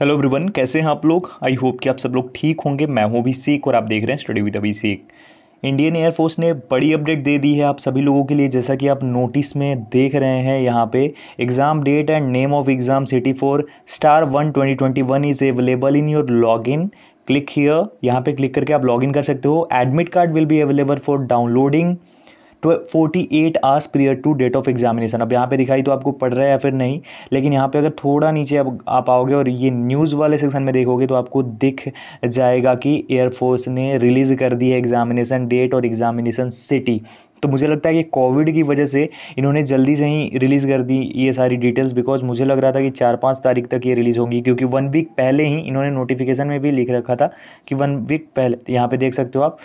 hello everyone कैसे हैं आप लोग आई होप कि आप सब लोग ठीक होंगे मैं हूं सीख और आप देख रहे हैं स्टडी विद अभी सीख इंडियन एयरफोर्स ने बड़ी अपडेट दे दी है आप सभी लोगों के लिए जैसा कि आप नोटिस में देख रहे हैं यहाँ पे exam date and name of exam city for star one twenty twenty one is available in your log in click here यहाँ पे क्लिक करके आप लॉग इन कर सकते हो admit card will be available for downloading forty eight hours period to date of examination अब यहाँ पे दिखाई तो आपको पढ़ रहा है या फिर नहीं लेकिन यहाँ पे अगर थोड़ा नीचे अब आप आओगे और ये न्यूज़ वाले सेक्शन में देखोगे तो आपको दिख जाएगा कि एयरफोर्स ने रिलीज़ कर दी है एग्जामिनेशन डेट और एग्जामिनेशन सिटी तो मुझे लगता है कि कोविड की वजह से इन्होंने जल्दी से ही रिलीज़ कर दी ये सारी डिटेल्स बिकॉज मुझे लग रहा था कि चार पाँच तारीख तक ये रिलीज़ होंगी क्योंकि वन वीक पहले ही इन्होंने नोटिफिकेशन में भी लिख रखा था कि वन वीक पहले यहाँ पे देख सकते हो आप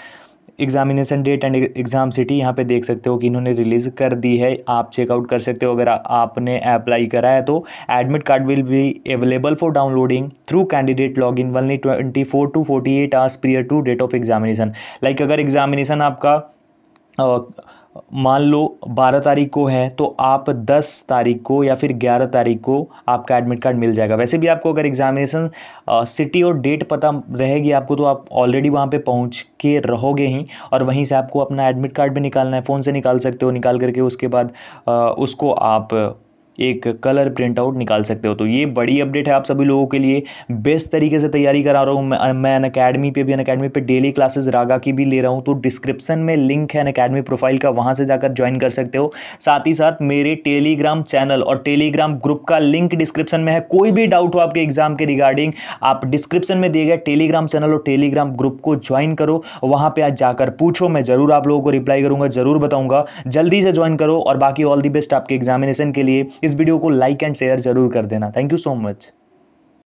examination date and exam city यहाँ पे देख सकते हो कि इन्होंने रिलीज़ कर दी है आप चेकआउट कर सकते हो अगर आपने अप्लाई करा है तो admit card will be available for downloading through candidate log in only twenty four to forty eight hours prior to date of examination like अगर एग्जामिनेशन आपका uh, मान लो बारह तारीख को है तो आप दस तारीख को या फिर ग्यारह तारीख को आपका एडमिट कार्ड मिल जाएगा वैसे भी आपको अगर एग्जामिनेशन सिटी और डेट पता रहेगी आपको तो आप ऑलरेडी वहाँ पे पहुँच के रहोगे ही और वहीं से आपको अपना एडमिट कार्ड भी निकालना है फ़ोन से निकाल सकते हो निकाल करके उसके बाद आ, उसको आप एक कलर प्रिंट आउट निकाल सकते हो तो ये बड़ी अपडेट है आप सभी लोगों के लिए बेस्ट तरीके से तैयारी करा रहा हूँ मैं, मैं अन अकेडमी पर भी अन अकेडमी पर डेली क्लासेज रागा की भी ले रहा हूँ तो डिस्क्रिप्शन में लिंक है अन अकेडमी प्रोफाइल का वहाँ से जाकर ज्वाइन कर सकते हो साथ ही साथ मेरे टेलीग्राम चैनल और टेलीग्राम ग्रुप का लिंक डिस्क्रिप्शन में है कोई भी डाउट हो आपके एग्जाम के रिगार्डिंग आप डिस्क्रिप्शन में दिए गए टेलीग्राम चैनल और टेलीग्राम ग्रुप को ज्वाइन करो वहाँ पर आज जाकर पूछो मैं जरूर आप लोगों को रिप्लाई करूँगा जरूर बताऊँगा जल्दी से ज्वाइन करो और बाकी ऑल दी बेस्ट आपके एग्जामिनेशन के लिए इस इस वीडियो को लाइक एंड शेयर जरूर कर देना थैंक यू सो मच